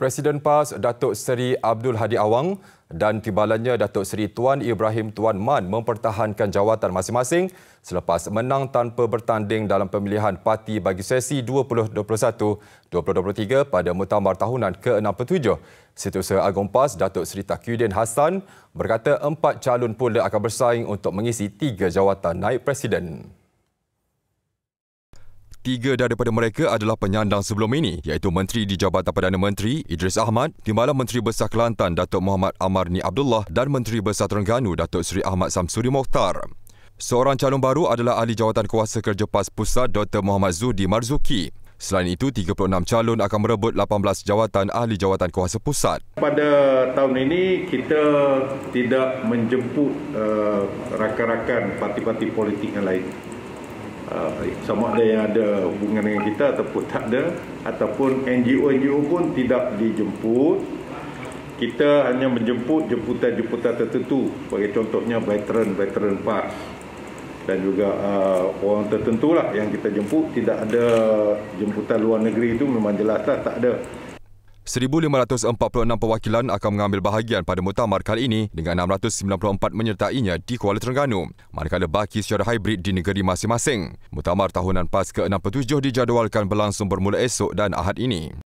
Presiden PAS Datuk Seri Abdul Hadi Awang dan timbalannya Datuk Seri Tuan Ibrahim Tuan Man mempertahankan jawatan masing-masing selepas menang tanpa bertanding dalam pemilihan parti bagi sesi 2021-2023 pada Mutamar Tahunan ke-67. Setiausaha Agong PAS Datuk Seri Takyudin Hassan berkata empat calon pula akan bersaing untuk mengisi tiga jawatan naib Presiden. Tiga daripada mereka adalah penyandang sebelum ini iaitu Menteri di Jabatan Perdana Menteri Idris Ahmad, Timbalan Menteri Besar Kelantan Datuk Muhammad Amarni Abdullah dan Menteri Besar Terengganu Datuk Seri Ahmad Samsuri Mohtar. Seorang calon baru adalah ahli jawatan kuasa kerja PAS Pusat Dr. Muhammad Zudi Marzuki. Selain itu, 36 calon akan merebut 18 jawatan ahli jawatan kuasa pusat. Pada tahun ini, kita tidak menjemput uh, rakan-rakan parti-parti politik yang lain uh, sama ada yang ada hubungan dengan kita ataupun tak ada ataupun NGO-NGO pun tidak dijemput kita hanya menjemput jemputan-jemputan tertentu bagi contohnya veteran-veteran pas dan juga uh, orang tertentu lah yang kita jemput tidak ada jemputan luar negeri itu memang jelaslah tak ada 1,546 perwakilan akan mengambil bahagian pada muktamar kali ini dengan 694 menyertainya di Kuala Terengganu, manakala baki secara hybrid di negeri masing-masing. Muktamar tahunan PAS ke-67 dijadualkan berlangsung bermula esok dan ahad ini.